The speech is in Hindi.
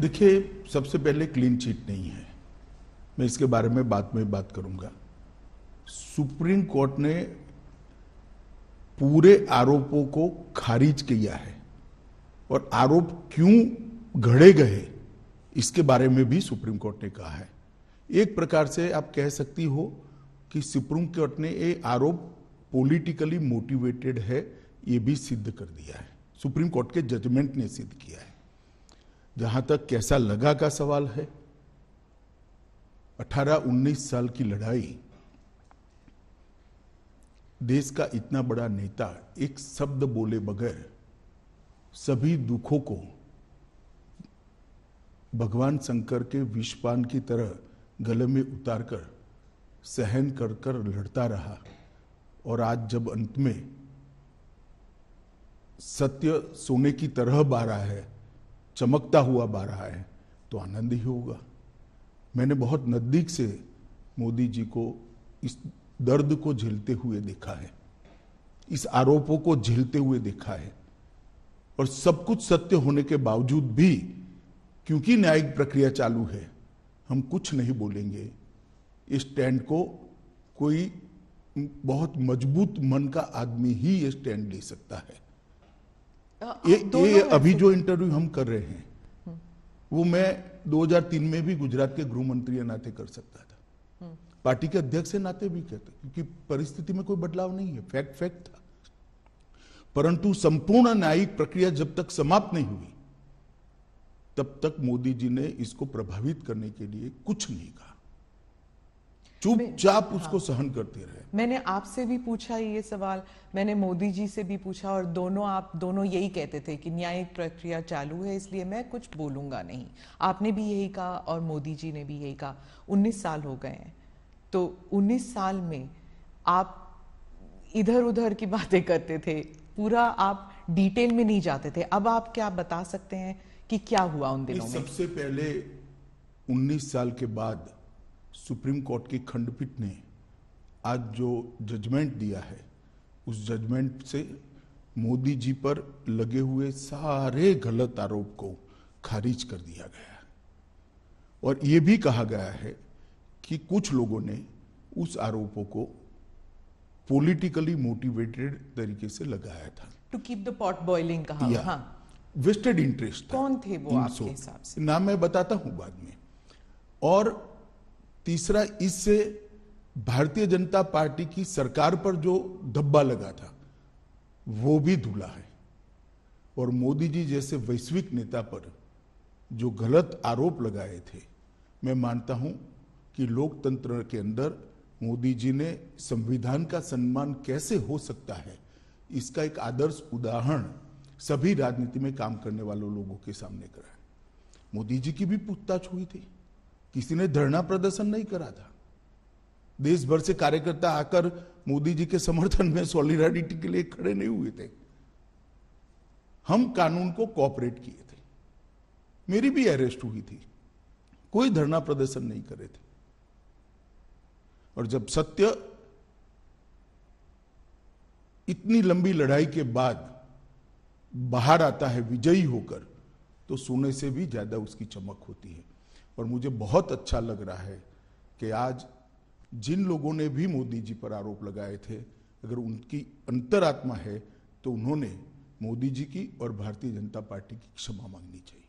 देखिए सबसे पहले क्लीन चिट नहीं है मैं इसके बारे में बाद में बात करूंगा सुप्रीम कोर्ट ने पूरे आरोपों को खारिज किया है और आरोप क्यों घड़े गए इसके बारे में भी सुप्रीम कोर्ट ने कहा है एक प्रकार से आप कह सकती हो कि सुप्रीम कोर्ट ने ये आरोप पॉलिटिकली मोटिवेटेड है ये भी सिद्ध कर दिया है सुप्रीम कोर्ट के जजमेंट ने सिद्ध किया है जहां तक कैसा लगा का सवाल है 18-19 साल की लड़ाई देश का इतना बड़ा नेता एक शब्द बोले बगैर सभी दुखों को भगवान शंकर के विषपान की तरह गले में उतार कर सहन कर कर लड़ता रहा और आज जब अंत में सत्य सोने की तरह बारा है चमकता हुआ रहा है तो आनंद ही होगा मैंने बहुत नज़दीक से मोदी जी को इस दर्द को झेलते हुए देखा है इस आरोपों को झेलते हुए देखा है और सब कुछ सत्य होने के बावजूद भी क्योंकि न्यायिक प्रक्रिया चालू है हम कुछ नहीं बोलेंगे इस स्टैंड को कोई बहुत मजबूत मन का आदमी ही ये स्टैंड ले सकता है ये ये अभी जो इंटरव्यू हम कर रहे हैं वो मैं 2003 में भी गुजरात के गृह मंत्री नाते कर सकता था पार्टी के अध्यक्ष से नाते भी कहते क्योंकि परिस्थिति में कोई बदलाव नहीं है फैक्ट फैक्ट था परंतु संपूर्ण न्यायिक प्रक्रिया जब तक समाप्त नहीं हुई तब तक मोदी जी ने इसको प्रभावित करने के लिए कुछ नहीं कहा चुपचाप उसको हाँ। सहन करते रहे मैंने आपसे भी पूछा ये सवाल मैंने मोदी जी से भी पूछा और दोनों आप दोनों यही कहते थे कि न्यायिक प्रक्रिया चालू है इसलिए मैं कुछ बोलूंगा नहीं आपने भी यही कहा और मोदी जी ने भी यही कहा 19 साल हो गए हैं तो 19 साल में आप इधर उधर की बातें करते थे पूरा आप डिटेल में नहीं जाते थे अब आप क्या बता सकते हैं कि क्या हुआ उन दिनों में सबसे पहले 19 साल के बाद सुप्रीम कोर्ट की खंडपीठ ने आज जो जजमेंट दिया है उस जजमेंट से मोदी जी पर लगे हुए सारे गलत आरोप को खारिज कर दिया गया और ये भी कहा गया है कि कुछ लोगों ने उस आरोपों को पॉलिटिकली मोटिवेटेड तरीके से लगाया था to keep the pot boiling कहा वेस्टेड इंटरेस्ट हाँ। कौन थे वो आपके हिसाब से नाम मैं बताता हूं बाद में और तीसरा इससे भारतीय जनता पार्टी की सरकार पर जो धब्बा लगा था वो भी धुला है और मोदी जी जैसे वैश्विक नेता पर जो गलत आरोप लगाए थे मैं मानता हूं कि लोकतंत्र के अंदर मोदी जी ने संविधान का सम्मान कैसे हो सकता है इसका एक आदर्श उदाहरण सभी राजनीति में काम करने वाले लोगों के सामने करा है मोदी जी की भी पूछताछ हुई थी किसी ने धरना प्रदर्शन नहीं करा था देश भर से कार्यकर्ता आकर मोदी जी के समर्थन में सॉलिडारिटी के लिए खड़े नहीं हुए थे हम कानून को कॉपरेट किए थे मेरी भी अरेस्ट हुई थी कोई धरना प्रदर्शन नहीं करे थे और जब सत्य इतनी लंबी लड़ाई के बाद बाहर आता है विजयी होकर तो सोने से भी ज्यादा उसकी चमक होती है और मुझे बहुत अच्छा लग रहा है कि आज जिन लोगों ने भी मोदी जी पर आरोप लगाए थे अगर उनकी अंतरात्मा है तो उन्होंने मोदी जी की और भारतीय जनता पार्टी की क्षमा मांगनी चाहिए